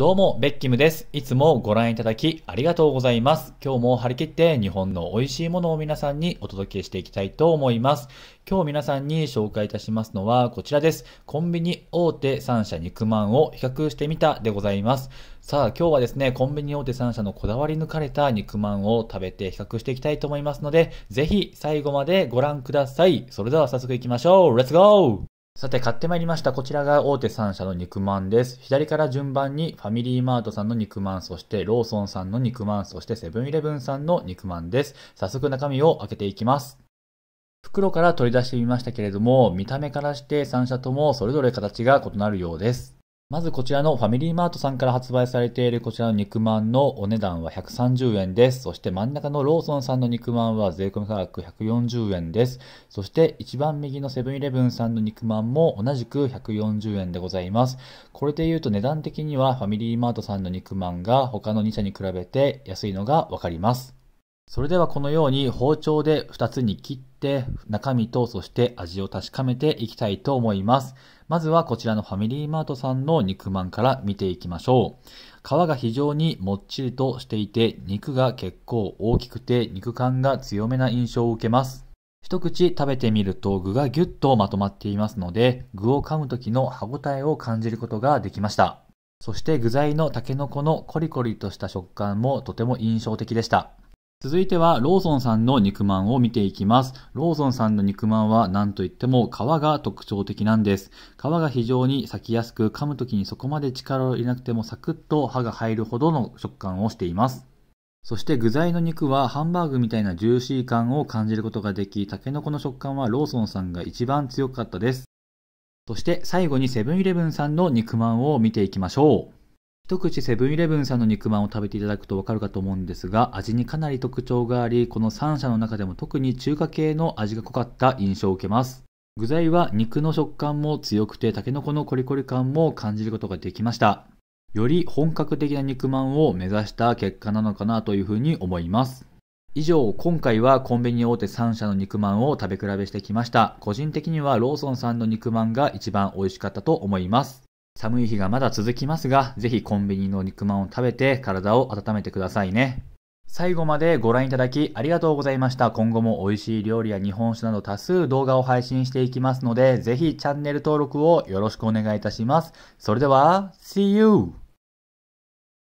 どうも、ベッキムです。いつもご覧いただきありがとうございます。今日も張り切って日本の美味しいものを皆さんにお届けしていきたいと思います。今日皆さんに紹介いたしますのはこちらです。コンビニ大手3社肉まんを比較してみたでございます。さあ今日はですね、コンビニ大手3社のこだわり抜かれた肉まんを食べて比較していきたいと思いますので、ぜひ最後までご覧ください。それでは早速行きましょう。レッツゴーさて、買ってまいりました。こちらが大手3社の肉まんです。左から順番にファミリーマートさんの肉まん、そしてローソンさんの肉まん、そしてセブンイレブンさんの肉まんです。早速中身を開けていきます。袋から取り出してみましたけれども、見た目からして3社ともそれぞれ形が異なるようです。まずこちらのファミリーマートさんから発売されているこちらの肉まんのお値段は130円です。そして真ん中のローソンさんの肉まんは税込み価格140円です。そして一番右のセブンイレブンさんの肉まんも同じく140円でございます。これで言うと値段的にはファミリーマートさんの肉まんが他の2社に比べて安いのがわかります。それではこのように包丁で2つに切って、中身とそして味を確かめていきたいと思います。まずはこちらのファミリーマートさんの肉まんから見ていきましょう。皮が非常にもっちりとしていて、肉が結構大きくて肉感が強めな印象を受けます。一口食べてみると具がギュッとまとまっていますので、具を噛む時の歯ごたえを感じることができました。そして具材のタケノコのコリコリとした食感もとても印象的でした。続いては、ローソンさんの肉まんを見ていきます。ローソンさんの肉まんは何といっても皮が特徴的なんです。皮が非常に裂きやすく、噛む時にそこまで力を入れなくてもサクッと歯が入るほどの食感をしています。そして具材の肉はハンバーグみたいなジューシー感を感じることができ、タケノコの食感はローソンさんが一番強かったです。そして最後にセブンイレブンさんの肉まんを見ていきましょう。一口セブンイレブンさんの肉まんを食べていただくとわかるかと思うんですが、味にかなり特徴があり、この3社の中でも特に中華系の味が濃かった印象を受けます。具材は肉の食感も強くて、タケノコのコリコリ感も感じることができました。より本格的な肉まんを目指した結果なのかなというふうに思います。以上、今回はコンビニ大手3社の肉まんを食べ比べしてきました。個人的にはローソンさんの肉まんが一番美味しかったと思います。寒い日がまだ続きますが、ぜひコンビニの肉まんを食べて体を温めてくださいね。最後までご覧いただきありがとうございました。今後も美味しい料理や日本酒など多数動画を配信していきますので、ぜひチャンネル登録をよろしくお願いいたします。それでは、See you!